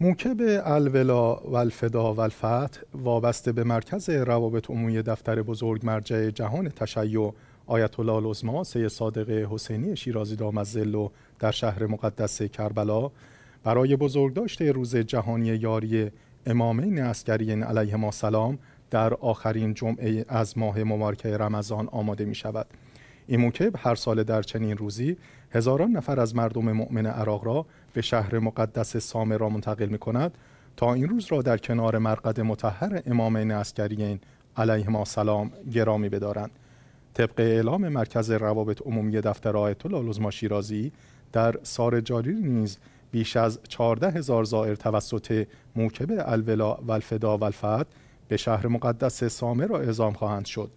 موکب الولا و الفدا و وابسته به مرکز روابط عمومی دفتر بزرگ مرجع جهان تشیع آیت الله العظما سید صادق حسینی شیرازی دامزلو در شهر مقدس کربلا برای بزرگداشت روز جهانی یاری امامین علیه علیهما سلام در آخرین جمعه از ماه مبارک رمضان آماده می شود. این موکب هر سال در چنین روزی هزاران نفر از مردم مؤمن عراق را به شهر مقدس سامه را منتقل می کند تا این روز را در کنار مرقد متحر امامین علیه علیهما سلام گرامی بدارند طبق اعلام مرکز روابط عمومی دفتر آیت الله شیرازی در سار جاری نیز بیش از 14 هزار زائر توسط موکب الولا والفدا به شهر مقدس سامه را اعزام خواهند شد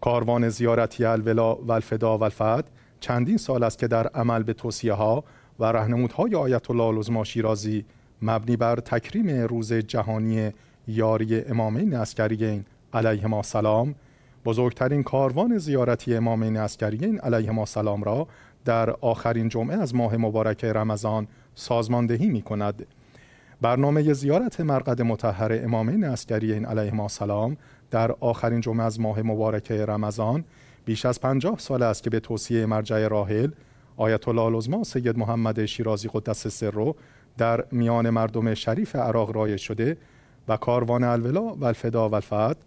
کاروان زیارتی الولا و الفدا و چندین سال است که در عمل به توصیه ها و رهنمودهای آیت الله لزما شیرازی مبنی بر تکریم روز جهانی یاری امامین عسکریین علیهما سلام بزرگترین کاروان زیارتی امامین عسکریین علیهما سلام را در آخرین جمعه از ماه مبارک رمضان سازماندهی می کند. برنامه زیارت مرقد متحر امامین عسکریین علیهما سلام در آخرین جمعه از ماه مبارک رمضان بیش از پنجاه سال است که به توصیه مرجع راحل آیت الله العظما سید محمد شیرازی قدس رو در میان مردم شریف عراق رایج شده و کاروان الولا و الفدا و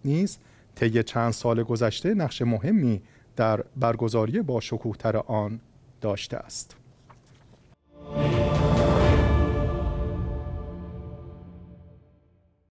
نیز طی چند سال گذشته نقش مهمی در برگزاری با شکوه تر آن داشته است.